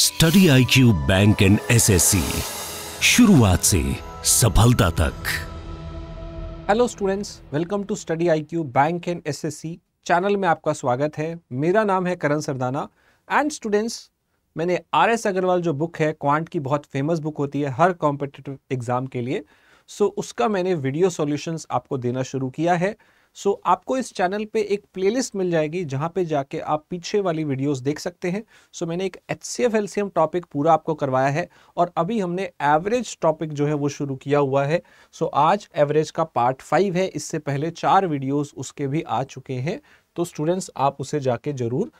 Study I Q bank and SSC शुरुआत से सफलता तक hello students welcome to study I Q bank and SSC channel में आपका स्वागत है मेरा नाम है करण सरदाना एंड स्टूडेंट्स मैंने आर एस अग्रवाल जो बुक है क्वांट की बहुत फेमस बुक होती है हर कॉम्पिटिटिव एग्ज़ाम के लिए सो so, उसका मैंने वीडियो सॉल्यूशंस आपको देना शुरू किया है सो so, आपको इस चैनल पे एक प्लेलिस्ट मिल जाएगी जहाँ पे जाके आप पीछे वाली वीडियोस देख सकते हैं सो so, मैंने एक एच सी एफ टॉपिक पूरा आपको करवाया है और अभी हमने एवरेज टॉपिक जो है वो शुरू किया हुआ है सो so, आज एवरेज का पार्ट फाइव है इससे पहले चार वीडियोस उसके भी आ चुके हैं तो स्टूडेंट्स आप उसे जाके जरूर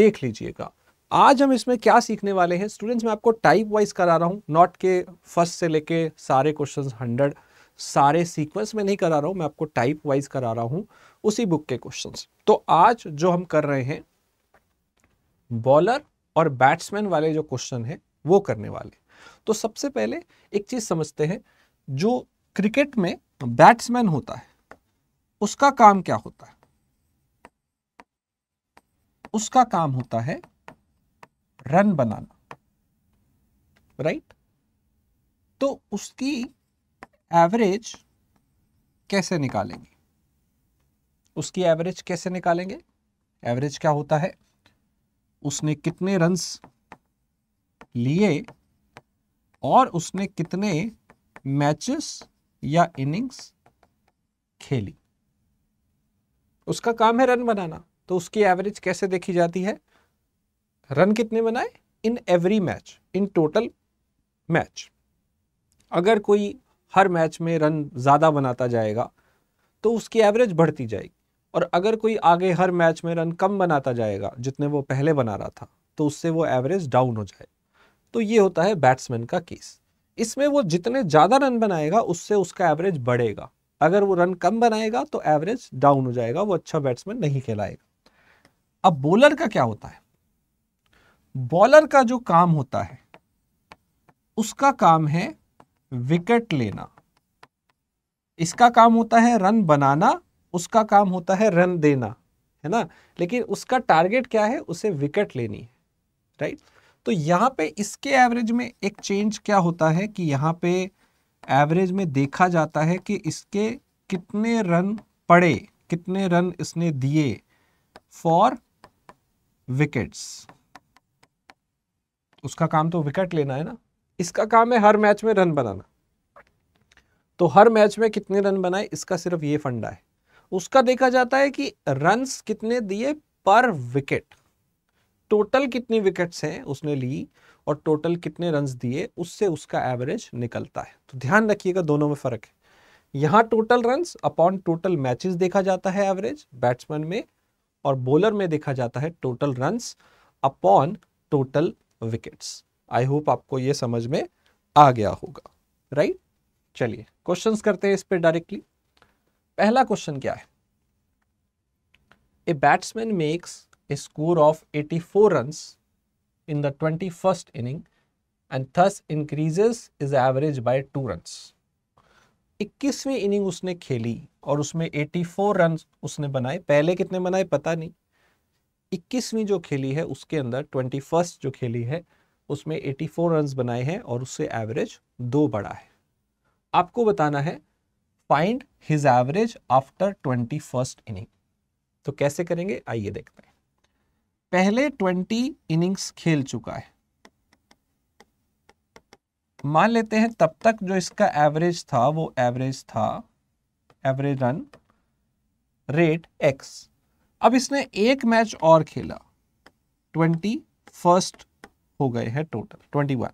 देख लीजिएगा आज हम इसमें क्या सीखने वाले हैं स्टूडेंट्स मैं आपको टाइप वाइज करा रहा हूँ नॉट के फर्स्ट से लेके सारे क्वेश्चन हंड्रेड सारे सीक्वेंस में नहीं करा रहा हूँ मैं आपको टाइप वाइज करा रहा हूँ उसी बुक के क्वेश्चन तो आज जो हम कर रहे हैं बॉलर और बैट्समैन वाले जो क्वेश्चन है वो करने वाले तो सबसे पहले एक चीज समझते हैं जो क्रिकेट में बैट्समैन होता है उसका काम क्या होता है उसका काम होता है रन बनाना राइट तो उसकी एवरेज कैसे निकालेंगे उसकी एवरेज कैसे निकालेंगे एवरेज क्या होता है उसने कितने रन्स लिए और उसने कितने मैचेस या इनिंग्स खेली उसका काम है रन बनाना तो उसकी एवरेज कैसे देखी जाती है रन कितने बनाए in every match in total match अगर कोई हर मैच में रन ज़्यादा बनाता जाएगा तो उसकी एवरेज बढ़ती जाएगी और अगर कोई आगे हर मैच में रन कम बनाता जाएगा जितने वो पहले बना रहा था तो उससे वो एवरेज डाउन हो जाए तो ये होता है बैट्समैन का केस इसमें वो जितने ज़्यादा रन बनाएगा उससे उसका एवरेज बढ़ेगा अगर वो रन कम बनाएगा तो एवरेज डाउन हो जाएगा वो अच्छा बैट्समैन नहीं खेलाएगा अब बॉलर का क्या होता है बॉलर का जो काम होता है उसका काम है विकेट लेना इसका काम होता है रन बनाना उसका काम होता है रन देना है ना लेकिन उसका टारगेट क्या है उसे विकेट लेनी है राइट तो यहां पे इसके एवरेज में एक चेंज क्या होता है कि यहां पे एवरेज में देखा जाता है कि इसके कितने रन पड़े कितने रन इसने दिए फॉर विकेट्स उसका काम तो विकेट लेना है ना इसका काम है हर मैच में रन बनाना तो हर मैच में कितने रन बनाए इसका सिर्फ ये फंडा है उसका देखा जाता है कि रन कितने दिए पर विकेट टोटल कितनी विकेट्स हैं उसने ली और टोटल कितने रन दिए उससे उसका एवरेज निकलता है तो ध्यान रखिएगा दोनों में फ़र्क है यहां total run upon total matches देखा जाता है एवरेज बैट्समैन में और बॉलर में देखा जाता है total run upon total wickets I hope आपको ये समझ में आ गया होगा राइट चलिए क्वेश्चंस करते हैं इस पर डायरेक्टली पहला क्वेश्चन क्या है a batsman makes a score of 84 in the twenty first inning and thus increases is average by two run 21वीं इनिंग उसने खेली और उसमें 84 रन उसने बनाए पहले कितने बनाए पता नहीं 21वीं जो खेली है उसके अंदर 21st जो खेली है उसमें 84 रन बनाए हैं और उससे एवरेज दो बड़ा है आपको बताना है find his average after twenty first inning तो कैसे करेंगे आइए देखते हैं पहले ट्वेंटी इनिंग्स खेल चुका है मान लेते हैं तब तक जो इसका एवरेज था वो एवरेज था एवरेज रन रेट एक्स अब इसने एक मैच और खेला ट्वेंटी फर्स्ट हो गए हैं टोटल ट्वेंटी वन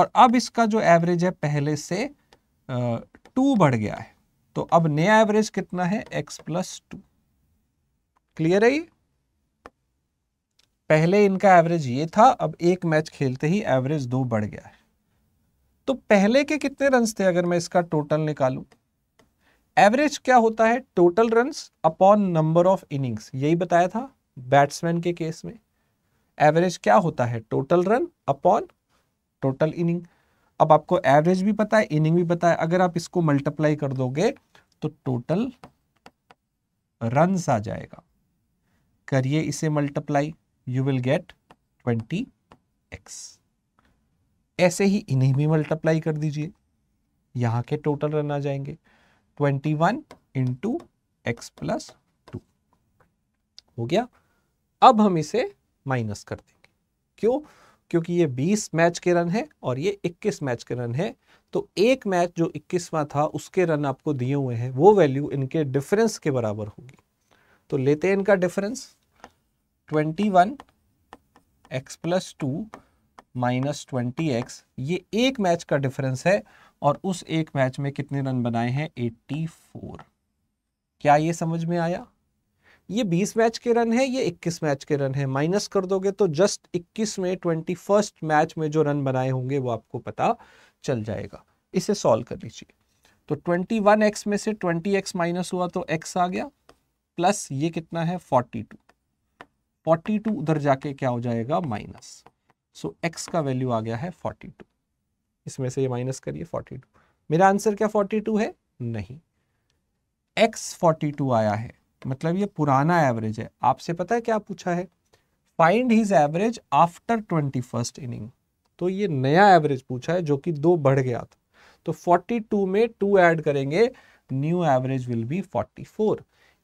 और अब इसका जो एवरेज है पहले से टू बढ़ गया है तो अब नया एवरेज कितना है एक्स प्लस टू क्लियर है पहले इनका एवरेज ये था अब एक मैच खेलते ही एवरेज दो बढ़ गया है तो पहले के कितने रन थे अगर मैं इसका टोटल निकालू एवरेज क्या होता है total run upon number of innings यही बताया था बैट्समैन के केस में एवरेज क्या होता है total run upon total inning अब आपको एवरेज भी पता है इनिंग भी पता है अगर आप इसको मल्टीप्लाई कर दोगे तो टोटल रन आ जाएगा करिए इसे multiply you will get twenty X ऐसे ही इन्हें भी मल्टीप्लाई कर दीजिए यहां के टोटल रन आ जाएंगे twenty one into X plus two हो गया अब हम इसे माइनस कर देंगे क्यों क्योंकि ये 20 मैच के रन है और ये 21 मैच के रन है तो एक मैच जो 21वां था उसके रन आपको दिए हुए हैं वो वैल्यू इनके डिफरेंस के बराबर होगी तो लेते हैं इनका difference 21 one X plus two minus twenty X ये एक मैच का डिफरेंस है और उस एक मैच में कितने रन बनाए हैं 84 क्या ये समझ में आया ये 20 मैच के रन है ये 21 मैच के रन है माइनस कर दोगे तो जस्ट 21 में ट्वेंटी फर्स्ट मैच में जो रन बनाए होंगे वो आपको पता चल जाएगा इसे सॉल्व कर लीजिए तो 21x में से 20x माइनस हुआ तो x आ गया प्लस ये कितना है 42 42 उधर जाके क्या हो जाएगा माइनस सो so, x का वैल्यू आ गया है 42 इसमें से ये माइनस करिए 42 मेरा आंसर क्या 42 है नहीं x 42 आया है मतलब ये पुराना एवरेज है आपसे पता है क्या पूछा है find his average after twenty first inning तो ये नया एवरेज पूछा है जो कि दो बढ़ गया था तो 42 में टू ऐड करेंगे न्यू एवरेज विल बी 44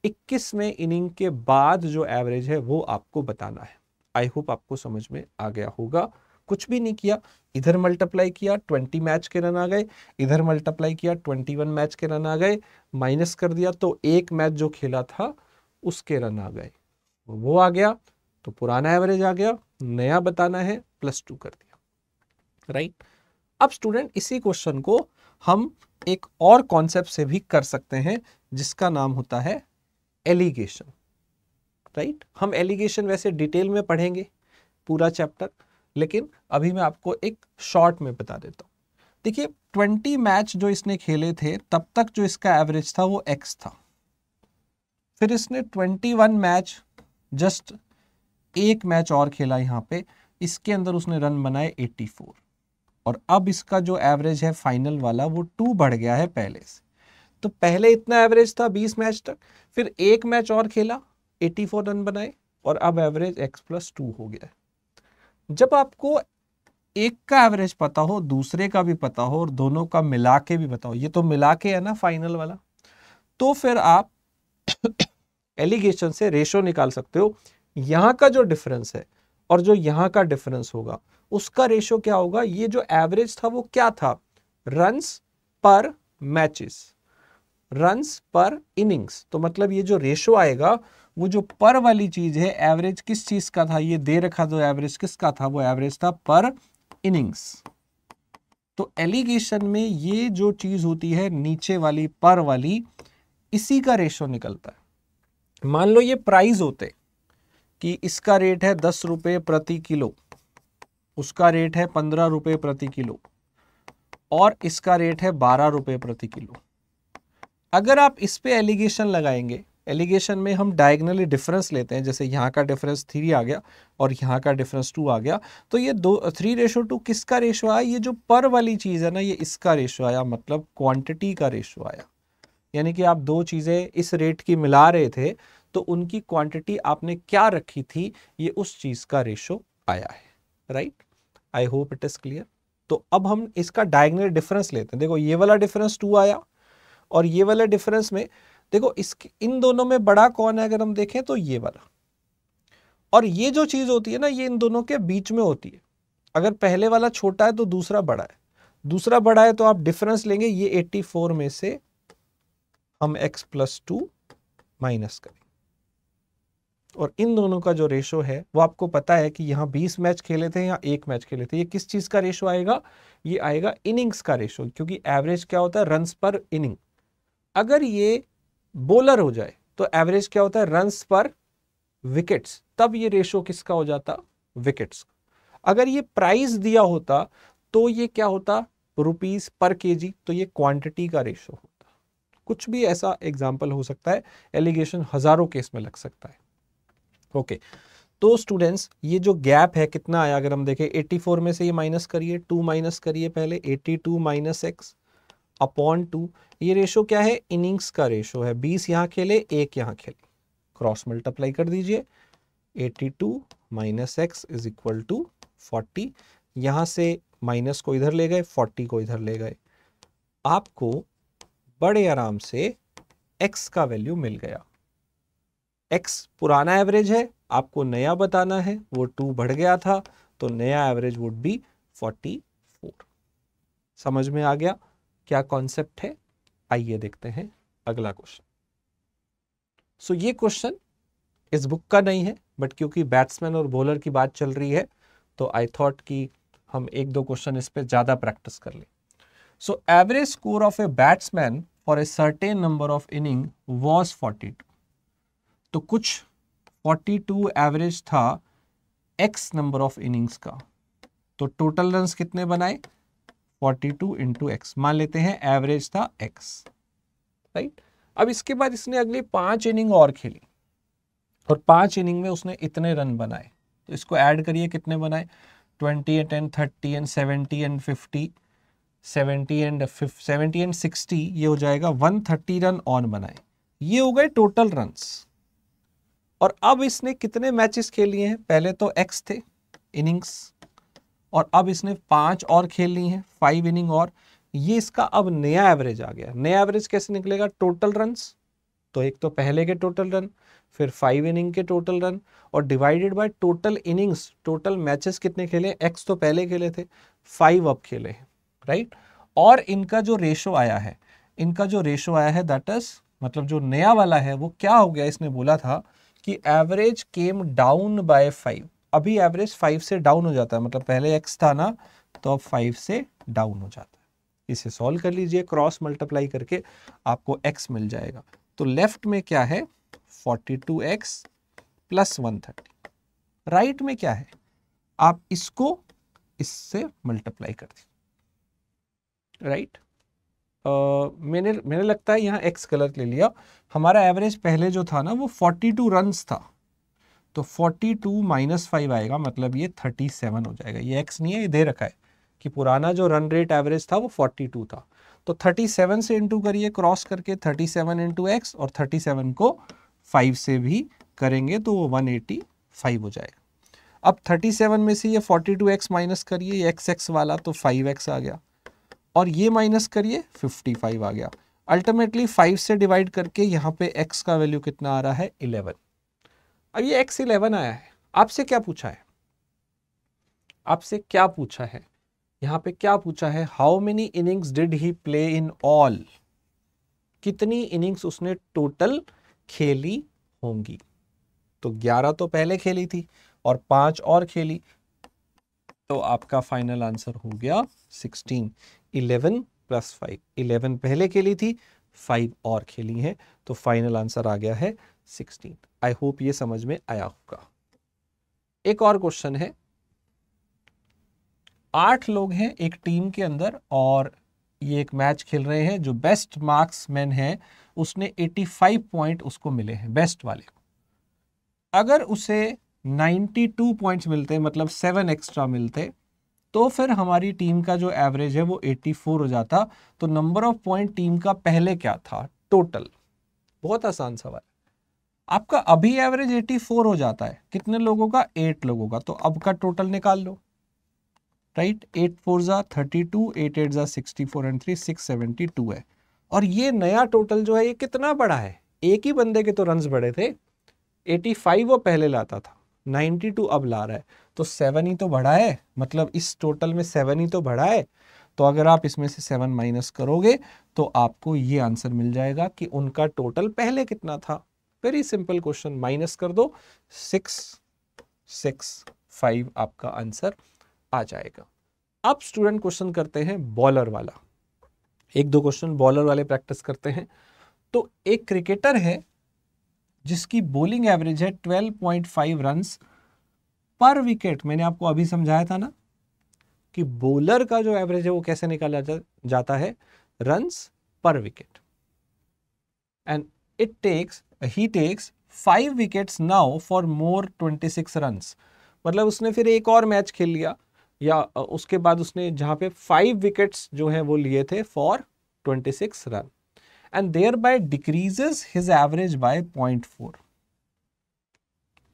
21 में इनिंग के बाद जो एवरेज है वो आपको बताना है आई होप आपको समझ में आ गया होगा कुछ भी नहीं किया इधर मल्टीप्लाई किया 20 मैच के रन आ गए इधर मल्टीप्लाई किया 21 मैच के रन आ गए माइनस कर दिया तो एक मैच जो खेला था उसके रन आ गए वो आ गया तो पुराना एवरेज आ गया नया बताना है प्लस टू कर दिया राइट अब स्टूडेंट इसी क्वेश्चन को हम एक और कॉन्सेप्ट से भी कर सकते हैं जिसका नाम होता है एलिगेशन राइट right? हम एलिगेशन वैसे डिटेल में पढ़ेंगे पूरा चैप्टर लेकिन अभी मैं आपको एक शॉर्ट में बता देता हूँ देखिए ट्वेंटी मैच जो इसने खेले थे तब तक जो इसका एवरेज था वो एक्स था फिर इसने ट्वेंटी वन मैच जस्ट एक मैच और खेला यहाँ पे इसके अंदर उसने रन बनाए एट्टी फोर और अब इसका जो एवरेज है फाइनल वाला वो टू बढ़ गया है पहले से तो पहले इतना एवरेज था बीस मैच तक फिर एक मैच और खेला एट्टी फोर रन बनाए और अब एवरेज एक्स प्लस टू हो गया है जब आपको एक का एवरेज पता हो दूसरे का भी पता हो और दोनों का मिला के भी पता हो ये तो मिला के है ना फाइनल वाला तो फिर आप एलिगेशन से रेशो निकाल सकते हो यहाँ का जो डिफरेंस है और जो यहाँ का डिफरेंस होगा उसका रेशो क्या होगा ये जो एवरेज था वो क्या था रन पर मैचेस रन पर इनिंग्स तो मतलब ये जो रेशो आएगा वो जो पर वाली चीज है एवरेज किस चीज का था ये दे रखा जो एवरेज किसका था वो एवरेज था पर इनिंग्स तो एलिगेशन में ये जो चीज होती है नीचे वाली पर वाली इसी का रेशो निकलता है मान लो ये प्राइस होते कि इसका रेट है दस रुपये प्रति किलो उसका रेट है पंद्रह रुपये प्रति किलो और इसका रेट है बारह रुपये प्रति किलो अगर आप इस पर एलिगेशन लगाएंगे एलिगेशन में हम डायगनली डिफरेंस लेते हैं जैसे यहाँ का डिफरेंस थ्री आ गया और यहाँ का डिफरेंस टू आ गया तो ये दो थ्री रेशो टू किसका रेशो आया ये जो पर वाली चीज़ है ना ये इसका रेशो आया मतलब क्वांटिटी का रेशो आया यानी कि आप दो चीज़ें इस रेट की मिला रहे थे तो उनकी क्वांटिटी आपने क्या रखी थी ये उस चीज़ का रेशो आया है right I hope it is clear तो अब हम इसका डायग्नल डिफरेंस लेते हैं देखो ये वाला डिफरेंस टू आया और ये वाला डिफरेंस में देखो इस इन दोनों में बड़ा कौन है अगर हम देखें तो ये वाला और ये जो चीज़ होती है ना ये इन दोनों के बीच में होती है अगर पहले वाला छोटा है तो दूसरा बड़ा है दूसरा बड़ा है तो आप डिफरेंस लेंगे ये 84 में से हम x प्लस टू माइनस करें और इन दोनों का जो रेशो है वो आपको पता है कि यहां 20 मैच खेले थे या एक मैच खेले थे ये किस चीज़ का रेशो आएगा ये आएगा इनिंग्स का रेशो क्योंकि एवरेज क्या होता है रन पर इनिंग अगर ये बोलर हो जाए तो एवरेज क्या होता है रन्स पर विकेट्स तब ये रेशो किसका हो जाता विकेट्स अगर ये प्राइस दिया होता तो ये क्या होता रुपीस पर केजी तो ये क्वांटिटी का रेशो होता कुछ भी ऐसा एग्जाम्पल हो सकता है एलिगेशन हजारों केस में लग सकता है ओके okay. तो स्टूडेंट्स ये जो गैप है कितना आया अगर हम देखें 84 में से ये माइनस करिए 2 माइनस करिए पहले 82 two minus x upon two ये रेशो क्या है इनिंग्स का रेशो है बीस यहाँ खेले एक यहाँ खेले क्रॉस मल्टीप्लाई कर दीजिए eighty two minus x is equal to forty यहाँ से माइनस को इधर ले गए फोर्टी को इधर ले गए आपको बड़े आराम से एक्स का वैल्यू मिल गया एक्स पुराना एवरेज है आपको नया बताना है वो टू बढ़ गया था तो नया average would be forty four समझ में आ गया क्या कॉन्सेप्ट है आइए देखते हैं अगला क्वेश्चन सो so, ये क्वेश्चन इस बुक का नहीं है बट क्योंकि बैट्समैन और बॉलर की बात चल रही है तो आई थॉट कि हम एक दो क्वेश्चन इस पर ज़्यादा प्रैक्टिस कर लें so average score of a batsman for a certain number of inning was forty तो कुछ 42 एवरेज था एक्स नंबर ऑफ इनिंग्स का तो टोटल रन कितने बनाए फोर्टी टू इंटू एक्स मान लेते हैं एवरेज था एक्स राइट अब इसके बाद इसने अगले पांच इनिंग और खेली और पांच इनिंग में उसने इतने रन बनाए तो इसको ऐड करिए कितने बनाए twenty and ten thirty and seventy and fifty seventy and seventy and sixty ये हो जाएगा वन थर्टी रन ऑन बनाए ये हो गए टोटल रन और अब इसने कितने मैचेस खेलिए हैं पहले तो एक्स थे इनिंग्स और अब इसने पांच और खेल ली हैं फाइव इनिंग और ये इसका अब नया एवरेज आ गया नया एवरेज कैसे निकलेगा टोटल रन तो एक तो पहले के टोटल रन फिर फाइव इनिंग के टोटल रन और divided by total innings total matches कितने खेले एक्स तो पहले खेले थे फाइव अब खेले हैं राइट और इनका जो रेशो आया है इनका जो रेशो आया है दैट इज मतलब जो नया वाला है वो क्या हो गया इसने बोला था कि average came down by five अभी एवरेज फाइव से डाउन हो जाता है मतलब पहले एक्स था ना तो अब फाइव से डाउन हो जाता है इसे सॉल्व कर लीजिए क्रॉस मल्टीप्लाई करके आपको एक्स मिल जाएगा तो लेफ्ट में क्या है forty two x plus one thirty right में क्या है आप इसको इससे मल्टीप्लाई कर दीजिए राइट uh, मैंने मैंने लगता है यहाँ एक्स कलर ले लिया हमारा एवरेज पहले जो था ना वो फोर्टी टू रन्स था तो 42 टू माइनस फाइव आएगा मतलब ये 37 हो जाएगा ये एक्स नहीं है ये दे रखा है कि पुराना जो रन रेट एवरेज था वो 42 था तो 37 से इंटू करिए क्रॉस करके 37 सेवन इंटू एक्स और 37 को 5 से भी करेंगे तो वो 185 हो जाएगा अब 37 में से ये 42x माइनस करिए एक्स एक्स वाला तो 5x आ गया और ये माइनस करिए 55 आ गया अल्टीमेटली 5 से डिवाइड करके यहाँ पे x का वैल्यू कितना आ रहा है 11 अब ये एक्स इलेवन आया है आपसे क्या पूछा है आपसे क्या पूछा है यहां पे क्या पूछा है how many innings did he play in all कितनी इनिंग्स उसने टोटल खेली होंगी तो 11 तो पहले खेली थी और पांच और खेली तो आपका फाइनल आंसर हो गया 16 11 प्लस फाइव इलेवन पहले खेली थी फाइव और खेली है तो फाइनल आंसर आ गया है 16 आई होप ये समझ में आया होगा एक और क्वेश्चन है आठ लोग हैं एक टीम के अंदर और ये एक मैच खेल रहे हैं जो बेस्ट मार्क्समैन है उसने 85 पॉइंट उसको मिले हैं बेस्ट वाले को अगर उसे 92 पॉइंट्स मिलते मतलब सेवन एक्स्ट्रा मिलते तो फिर हमारी टीम का जो एवरेज है वो 84 हो जाता तो नंबर ऑफ पॉइंट टीम का पहले क्या था टोटल बहुत आसान सवाल आपका अभी एवरेज 84 हो जाता है कितने लोगों का एट लोगों का तो अब का टोटल निकाल लो राइट एट फोर ज़ा थर्टी टू एट एट ज़ा sixty four and three six seventy two है और ये नया टोटल जो है ये कितना बड़ा है एक ही बंदे के तो रन बड़े थे एटी फाइव वो पहले लाता था नाइन्टी टू अब ला रहा है तो सेवन ही तो बढ़ा है मतलब इस टोटल में सेवन ही तो बढ़ा है तो अगर आप इसमें से सेवन माइनस करोगे तो आपको ये आंसर मिल जाएगा कि उनका टोटल पहले कितना था वेरी सिंपल क्वेश्चन माइनस कर दो सिक्स सिक्स फाइव आपका आंसर आ जाएगा अब स्टूडेंट क्वेश्चन करते हैं बॉलर वाला एक दो क्वेश्चन बॉलर वाले प्रैक्टिस करते हैं तो एक क्रिकेटर है जिसकी बॉलिंग एवरेज है 12.5 रन्स पर विकेट मैंने आपको अभी समझाया था ना कि बॉलर का जो एवरेज है वो कैसे निकाला जा, जाता है रन्स पर wicket and it takes he takes five wickets now for more twenty six run मतलब उसने फिर एक और मैच खेल लिया या उसके बाद उसने जहाँ पे फाइव विकेट्स जो हैं वो लिए थे for twenty six run and there by decreases his average by point four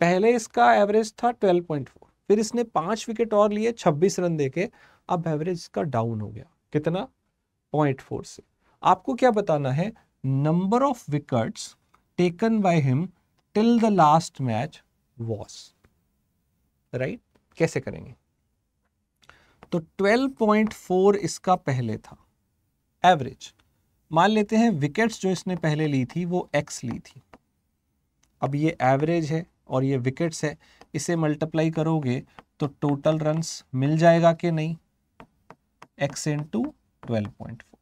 पहले इसका एवरेज था ट्वेल्व पॉइंट फोर फिर इसने पांच विकेट और लिए छब्बीस रन देके अब एवरेज इसका डाउन हो गया कितना पॉइंट फोर से आपको क्या बताना है number of wickets taken by him till the last match was. Right? कैसे करेंगे तो 12.4 इसका पहले था एवरेज मान लेते हैं विकेट्स जो इसने पहले ली थी वो एक्स ली थी अब ये एवरेज है और ये विकेट्स है इसे मल्टीप्लाई करोगे तो टोटल रन्स मिल जाएगा कि नहीं x in two twelve point four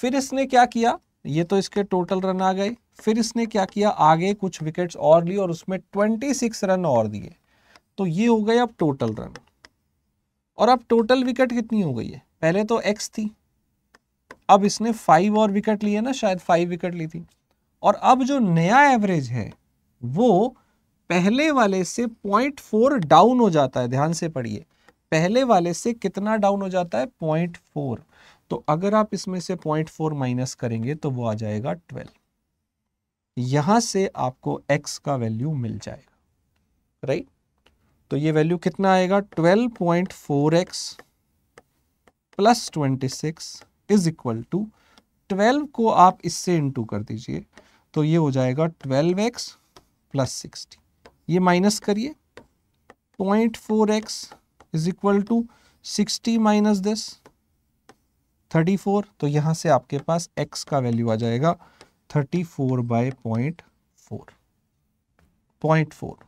फिर इसने क्या किया ये तो इसके टोटल रन आ गए फिर इसने क्या किया आगे कुछ विकेट्स और ली और उसमें ट्वेंटी सिक्स रन और दिए तो ये हो गए अब टोटल रन और अब टोटल विकेट कितनी हो गई है पहले तो एक्स थी अब इसने फाइव और विकेट लिए ना शायद फाइव विकेट ली थी और अब जो नया एवरेज है वो पहले वाले से पॉइंट फोर डाउन हो जाता है ध्यान से पढ़िए पहले वाले से कितना डाउन हो जाता है पॉइंट फोर तो अगर आप इसमें से पॉइंट फोर माइनस करेंगे तो वो आ जाएगा ट्वेल्व यहां से आपको एक्स का वैल्यू मिल जाएगा राइट तो ये वैल्यू कितना आएगा twelve point four x plus twenty six is equal to twelve को आप इससे इंटू कर दीजिए तो ये हो जाएगा ट्वेल्व एक्स प्लस सिक्सटी ये माइनस करिए point four x is equal to sixty minus this thirty four तो यहां से आपके पास एक्स का वैल्यू आ जाएगा thirty four by point four point four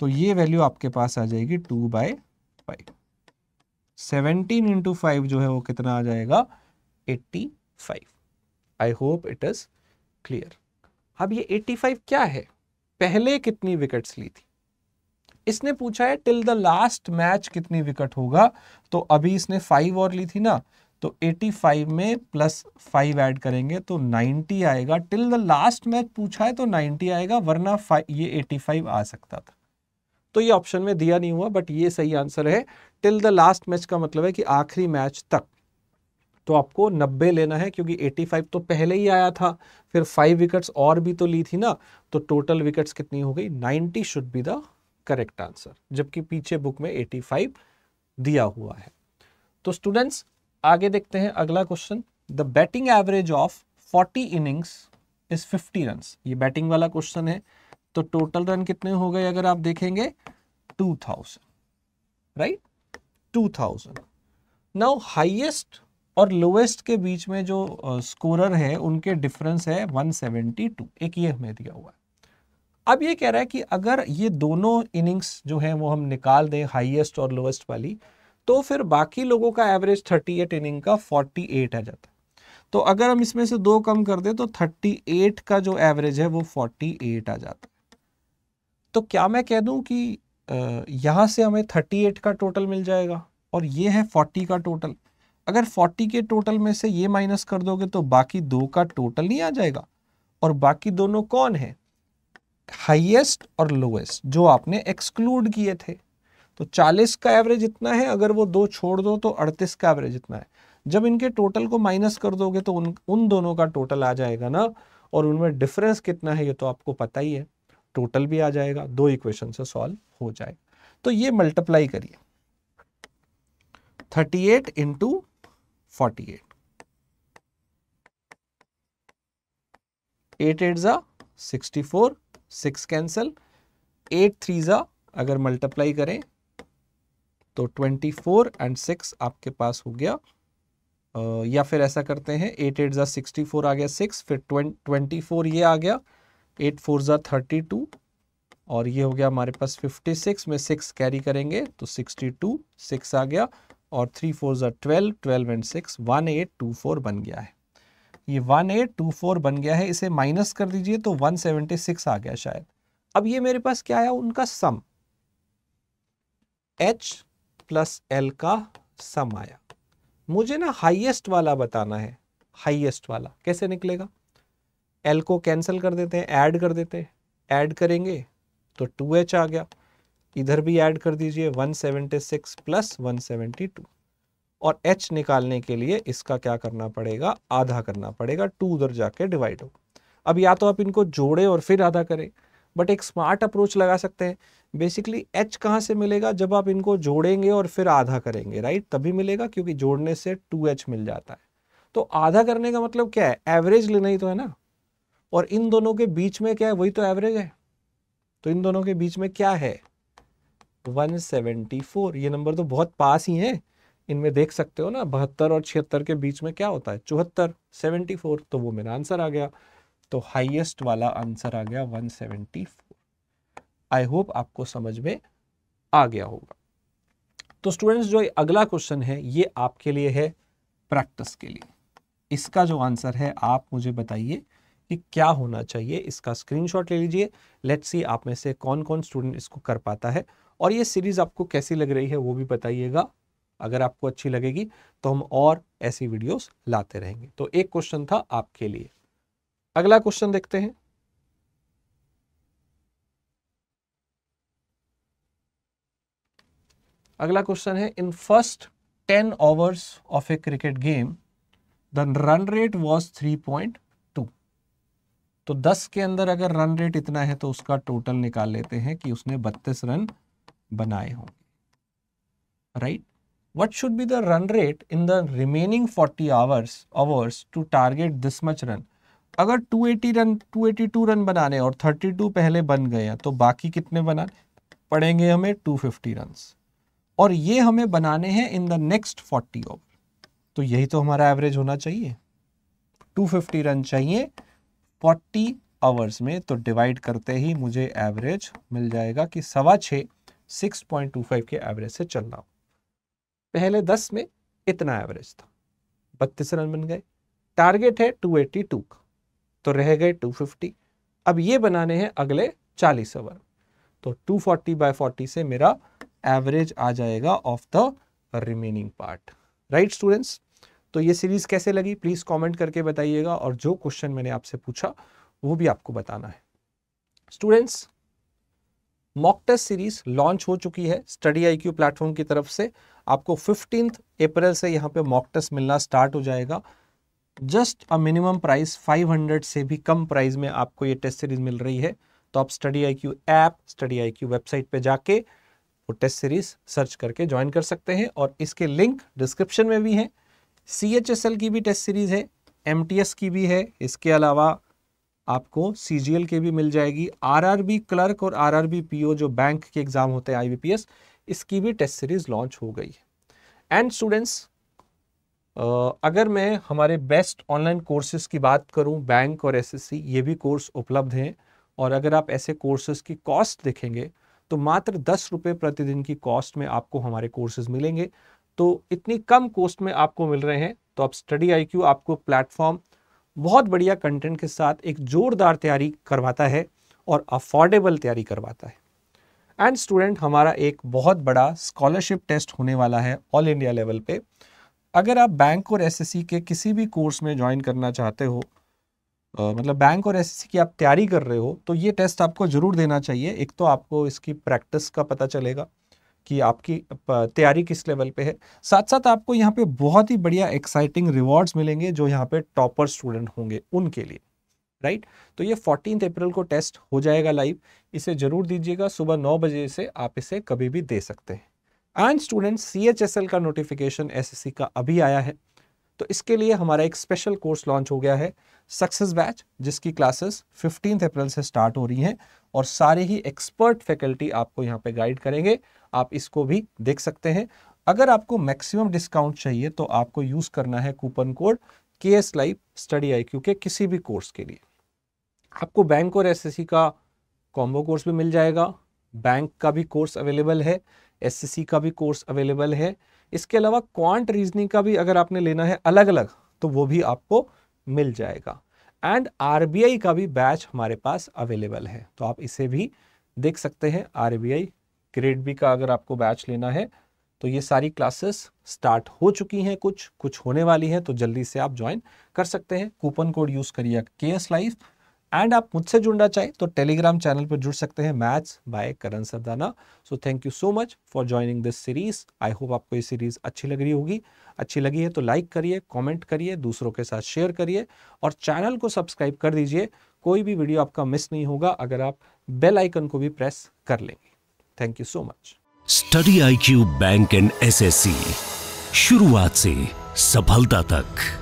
तो ये वैल्यू आपके पास आ जाएगी two by five seventeen into five जो है वो कितना आ जाएगा eighty five I hope it is clear अब ये एट्टी फाइव क्या है पहले कितनी विकेट्स ली थी इसने पूछा है टिल द लास्ट मैच कितनी विकेट होगा तो अभी इसने फाइव और ली थी ना तो 85 में प्लस फाइव ऐड करेंगे तो 90 आएगा टिल द लास्ट मैच पूछा है तो 90 आएगा वरना ये 85 आ सकता था तो ये ऑप्शन में दिया नहीं हुआ बट ये सही आंसर है टिल द लास्ट मैच का मतलब है कि आखिरी मैच तक तो आपको 90 लेना है क्योंकि 85 तो पहले ही आया था फिर फाइव विकेट्स और भी तो ली थी ना तो टोटल विकेट्स कितनी हो गई ninety should be the correct answer जबकि पीछे बुक में 85 दिया हुआ है तो स्टूडेंट्स आगे देखते हैं अगला question the batting average of 40 innings is 50 run ये बैटिंग वाला क्वेश्चन है तो टोटल रन कितने हो गए अगर आप देखेंगे 2000 राइट टू नाउ हाइएस्ट और लोएस्ट के बीच में जो स्कोरर है उनके डिफरेंस है 172 एक ये हमें दिया हुआ है अब ये कह रहा है कि अगर ये दोनों इनिंग्स जो है वो हम निकाल दें हाईएस्ट और लोएस्ट वाली तो फिर बाकी लोगों का एवरेज 38 इनिंग का 48 आ जाता है तो अगर हम इसमें से दो कम कर दें तो 38 का जो एवरेज है वो 48 आ जाता है तो क्या मैं कह दूं कि यहाँ से हमें 38 का टोटल मिल जाएगा और ये है फोर्टी का टोटल अगर फोर्टी के टोटल में से ये माइनस कर दोगे तो बाकी दो का टोटल नहीं आ जाएगा और बाकी दोनों कौन है हाईएस्ट और लोएस्ट जो आपने एक्सक्लूड किए थे तो 40 का एवरेज इतना है अगर वो दो छोड़ दो तो 38 का एवरेज इतना है जब इनके टोटल को माइनस कर दोगे तो उन उन दोनों का टोटल आ जाएगा ना और उनमें डिफरेंस कितना है ये तो आपको पता ही है टोटल भी आ जाएगा दो इक्वेशन से सॉल्व हो जाएगा तो ये मल्टीप्लाई करिए 38 eight into forty eight eight eight sixty sixty four six cancel eight three ज़ा अगर मल्टीप्लाई करें तो ट्वेंटी फोर एंड सिक्स आपके पास हो गया आ, या फिर ऐसा करते हैं एट एट ज़ा सिक्सटी फोर आ गया सिक्स फिर ट्वेंटी फोर ये आ गया एट फोर ज़ा थर्टी टू और ये हो गया हमारे पास फिफ्टी सिक्स में सिक्स कैरी करेंगे तो सिक्सटी टू सिक्स आ गया और थ्री फोर ज़ा twelve twelve and six one eight two four बन गया है ये वन एट टू फोर बन गया है इसे माइनस कर दीजिए तो वन सेवेंटी सिक्स आ गया शायद अब ये मेरे पास क्या आया उनका सम एच प्लस एल का सम आया मुझे ना हाईएस्ट वाला बताना है हाईएस्ट वाला कैसे निकलेगा एल को कैंसिल कर देते हैं ऐड कर देते हैं ऐड करेंगे तो टू एच आ गया इधर भी ऐड कर दीजिए one seventy six plus one seventy two और एच निकालने के लिए इसका क्या करना पड़ेगा आधा करना पड़ेगा टू उधर जाके डिवाइड हो अब या तो आप इनको जोड़े और फिर आधा करें बट एक स्मार्ट अप्रोच लगा सकते हैं बेसिकली एच कहाँ से मिलेगा जब आप इनको जोड़ेंगे और फिर आधा करेंगे राइट तभी मिलेगा क्योंकि जोड़ने से टू एच मिल जाता है तो आधा करने का मतलब क्या है एवरेज लेना ही तो है ना और इन दोनों के बीच में क्या है वही तो एवरेज है तो इन दोनों के बीच में क्या है 174 ये नंबर तो बहुत पास ही है इनमें देख सकते हो ना बहत्तर और छिहत्तर के बीच में क्या होता है चौहत्तर सेवेंटी फोर तो वो मेरा आंसर आ गया तो हाईएस्ट वाला आंसर आ गया one seventy four I hope आपको समझ में आ गया होगा तो स्टूडेंट्स जो अगला क्वेश्चन है ये आपके लिए है प्रैक्टिस के लिए इसका जो आंसर है आप मुझे बताइए कि क्या होना चाहिए इसका स्क्रीनशॉट ले लीजिए लेट्स सी आप में से कौन कौन स्टूडेंट इसको कर पाता है और ये सीरीज आपको कैसी लग रही है वो भी बताइएगा अगर आपको अच्छी लगेगी तो हम और ऐसी वीडियोस लाते रहेंगे तो एक क्वेश्चन था आपके लिए अगला क्वेश्चन देखते हैं अगला क्वेश्चन है in first ten overs of a cricket game the run rate was three point two तो दस के अंदर अगर रन रेट इतना है तो उसका टोटल निकाल लेते हैं कि उसने बत्तीस रन बनाए होंगे right what should be the run rate in the remaining 40 hours hours to target this much run अगर 280 रन 282 रन बनाने और 32 पहले बन गए हैं तो बाकी कितने बनाने पड़ेंगे हमें 250 रन और ये हमें बनाने हैं इन द नेक्स्ट 40 ओवर तो यही तो हमारा एवरेज होना चाहिए 250 रन चाहिए 40 आवर्स में तो डिवाइड करते ही मुझे एवरेज मिल जाएगा कि सवा छः सिक्स पॉइंट टू फाइव के एवरेज से चलना हो पहले दस में इतना एवरेज था बत्तीस रन बन गए टारगेट है 282 का तो रह गए 250 अब ये बनाने हैं अगले 40 ओवर तो 240 फोर्टी बाय फोर्टी से मेरा एवरेज आ जाएगा of the remaining part right students तो ये सीरीज कैसे लगी प्लीज कमेंट करके बताइएगा और जो क्वेश्चन मैंने आपसे पूछा वो भी आपको बताना है students mock test series launch हो चुकी है स्टडी आईक्यू प्लेटफॉर्म की तरफ से आपको फिफ्टींथ अप्रैल से यहाँ पे मॉक टेस्ट मिलना स्टार्ट हो जाएगा जस्ट अ मिनिमम प्राइस 500 से भी कम प्राइस में आपको ये टेस्ट सीरीज मिल रही है तो आप study I Q app study I Q website पे जाके वो टेस्ट सीरीज सर्च करके ज्वाइन कर सकते हैं और इसके लिंक डिस्क्रिप्शन में भी हैं सी एच एस एल की भी टेस्ट सीरीज है एम टी एस की भी है इसके अलावा आपको सी के भी मिल जाएगी बी क्लर्क और पी पीओ जो बैंक के एग्जाम होते हैं एस इसकी भी टेस्ट सीरीज लॉन्च हो गई है एंड स्टूडेंट्स अगर मैं हमारे बेस्ट ऑनलाइन कोर्सेज की बात करूं बैंक और एसएससी ये भी कोर्स उपलब्ध हैं और अगर आप ऐसे कोर्सेज की कॉस्ट देखेंगे तो मात्र दस रुपये प्रतिदिन की कॉस्ट में आपको हमारे कोर्सेज मिलेंगे तो इतनी कम कॉस्ट में आपको मिल रहे हैं तो आप स्टडी आई आपको प्लेटफॉर्म बहुत बढ़िया कंटेंट के साथ एक जोरदार तैयारी करवाता है और अफोर्डेबल तैयारी करवाता है एंड स्टूडेंट हमारा एक बहुत बड़ा स्कॉलरशिप टेस्ट होने वाला है ऑल इंडिया लेवल पे अगर आप बैंक और एसएससी के किसी भी कोर्स में ज्वाइन करना चाहते हो आ, मतलब बैंक और एसएससी की आप तैयारी कर रहे हो तो ये टेस्ट आपको ज़रूर देना चाहिए एक तो आपको इसकी प्रैक्टिस का पता चलेगा कि आपकी तैयारी किस लेवल पे है साथ साथ आपको यहाँ पे बहुत ही बढ़िया एक्साइटिंग रिवॉर्ड्स मिलेंगे जो यहाँ पे टॉपर स्टूडेंट होंगे उनके लिए राइट तो ये फोर्टीन अप्रैल को टेस्ट हो जाएगा लाइव इसे जरूर दीजिएगा सुबह नौ बजे से आप इसे कभी भी दे सकते हैं and student C H S L का नोटिफिकेशन एस एस सी का अभी आया है तो इसके लिए हमारा एक स्पेशल कोर्स लॉन्च हो गया है सक्सेस बैच जिसकी क्लासेस 15 अप्रैल से स्टार्ट हो रही हैं और सारे ही एक्सपर्ट फैकल्टी आपको यहाँ पे गाइड करेंगे आप इसको भी देख सकते हैं अगर आपको मैक्सिमम डिस्काउंट चाहिए तो आपको यूज करना है कूपन कोड के एस लाइव स्टडी आई के किसी भी कोर्स के लिए आपको बैंक और एस का कॉम्बो कोर्स भी मिल जाएगा बैंक का भी कोर्स अवेलेबल है एस का भी कोर्स अवेलेबल है इसके अलावा क्वांट रीजनिंग का भी अगर आपने लेना है अलग अलग तो वो भी आपको मिल जाएगा एंड आई का भी बैच हमारे पास अवेलेबल है तो आप इसे भी देख सकते हैं आई ग्रेड बी का अगर आपको बैच लेना है तो ये सारी क्लासेस स्टार्ट हो चुकी हैं कुछ कुछ होने वाली हैं तो जल्दी से आप ज्वाइन कर सकते हैं कूपन कोड यूज़ करिए के एस लाइफ एंड आप मुझसे जुड़ना चाहें तो टेलीग्राम चैनल पर जुड़ सकते हैं maths by Karan Sardana so thank you so much for joining this series I hope आपको ये सीरीज़ अच्छी लग रही होगी अच्छी लगी है तो लाइक करिए कॉमेंट करिए दूसरों के साथ शेयर करिए और चैनल को सब्सक्राइब कर दीजिए कोई भी वीडियो आपका मिस नहीं होगा अगर आप बेल आइकन को भी प्रेस कर लेंगे thank you so much study I Q bank and S शुरुआत से सफलता तक